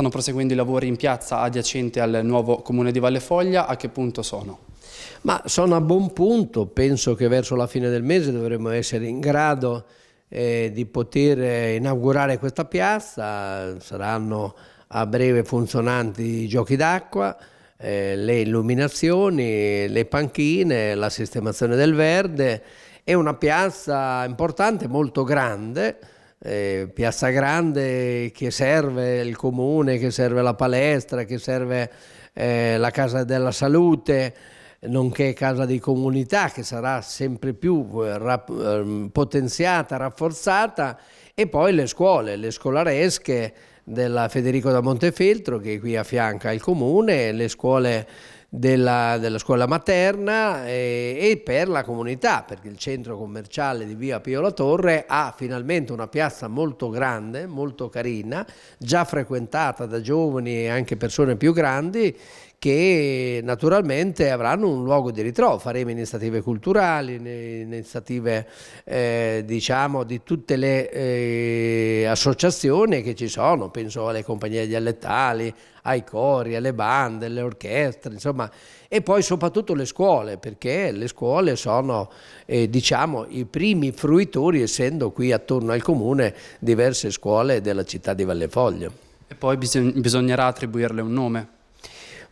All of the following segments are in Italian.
Stanno proseguendo i lavori in piazza adiacente al nuovo comune di Vallefoglia, a che punto sono? Ma sono a buon punto, penso che verso la fine del mese dovremo essere in grado eh, di poter eh, inaugurare questa piazza, saranno a breve funzionanti i giochi d'acqua, eh, le illuminazioni, le panchine, la sistemazione del verde, è una piazza importante, molto grande, eh, Piazza Grande che serve il comune, che serve la palestra, che serve eh, la casa della salute, nonché casa di comunità che sarà sempre più eh, rap ehm, potenziata, rafforzata e poi le scuole, le scolaresche della Federico da Montefeltro che è qui affianca il comune, le scuole della, della scuola materna e, eh, e, per la comunità, perché il centro commerciale di via Pio La Torre ha finalmente una piazza molto grande, molto carina, già frequentata da giovani e anche persone più grandi che naturalmente avranno un luogo di ritrovo, faremo iniziative culturali, iniziative eh, diciamo di tutte le eh, associazioni che ci sono, penso alle compagnie dialettali, ai cori, alle bande, alle orchestre, insomma forma e poi soprattutto le scuole, perché le scuole sono eh, diciamo, i primi fruitori, essendo qui attorno al comune diverse scuole della città di Vallefoglio. E poi bisog bisognerà attribuirle un nome.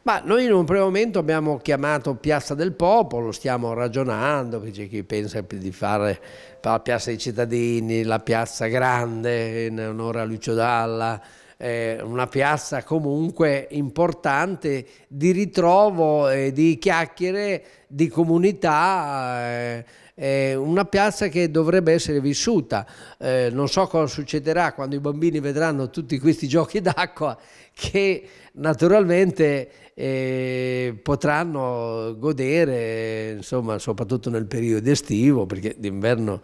Ma noi in un primo momento abbiamo chiamato Piazza del Popolo, stiamo ragionando, che c'è chi pensa di fare la Piazza dei Cittadini, la Piazza Grande in onore a Lucio Dalla, eh, una piazza comunque importante di ritrovo e di chiacchiere di comunità. Eh, è una piazza che dovrebbe essere vissuta. Eh, non so cosa succederà quando i bambini vedranno tutti questi giochi d'acqua che naturalmente eh, potranno godere, insomma, soprattutto nel periodo estivo, perché d'inverno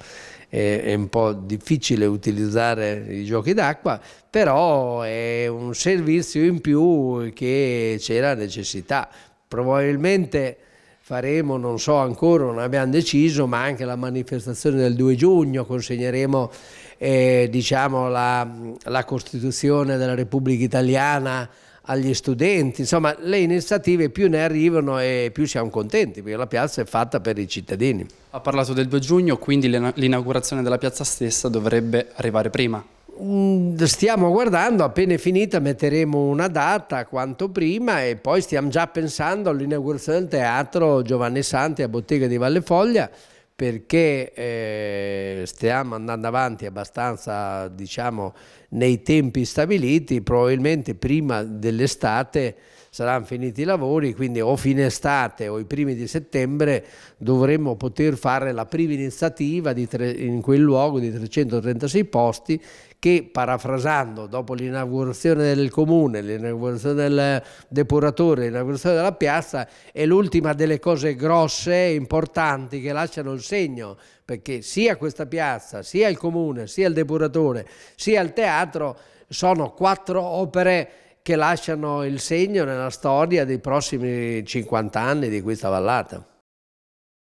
è, è, un po' difficile utilizzare i giochi d'acqua, però è un servizio in più che c'era necessità. Probabilmente faremo, non so ancora, non abbiamo deciso, ma anche la manifestazione del 2 giugno, consegneremo eh, diciamo, la, la Costituzione della Repubblica Italiana agli studenti, insomma le iniziative più ne arrivano e più siamo contenti perché la piazza è fatta per i cittadini. Ha parlato del 2 giugno, quindi l'inaugurazione della piazza stessa dovrebbe arrivare prima. Mm, stiamo guardando, appena finita metteremo una data quanto prima e poi stiamo già pensando all'inaugurazione del teatro Giovanni Santi a Bottega di Valle Foglia perché eh, stiamo andando avanti abbastanza diciamo nei tempi stabiliti, probabilmente prima dell'estate saranno finiti i lavori, quindi o fine estate o i primi di settembre dovremmo poter fare la prima iniziativa tre, in quel luogo di 336 posti che parafrasando dopo l'inaugurazione del comune, l'inaugurazione del depuratore, l'inaugurazione della piazza è l'ultima delle cose grosse e importanti che lasciano il segno perché sia questa piazza, sia il comune, sia il depuratore, sia il teatro sono quattro opere importanti che lasciano il segno nella storia dei prossimi 50 anni di questa vallata.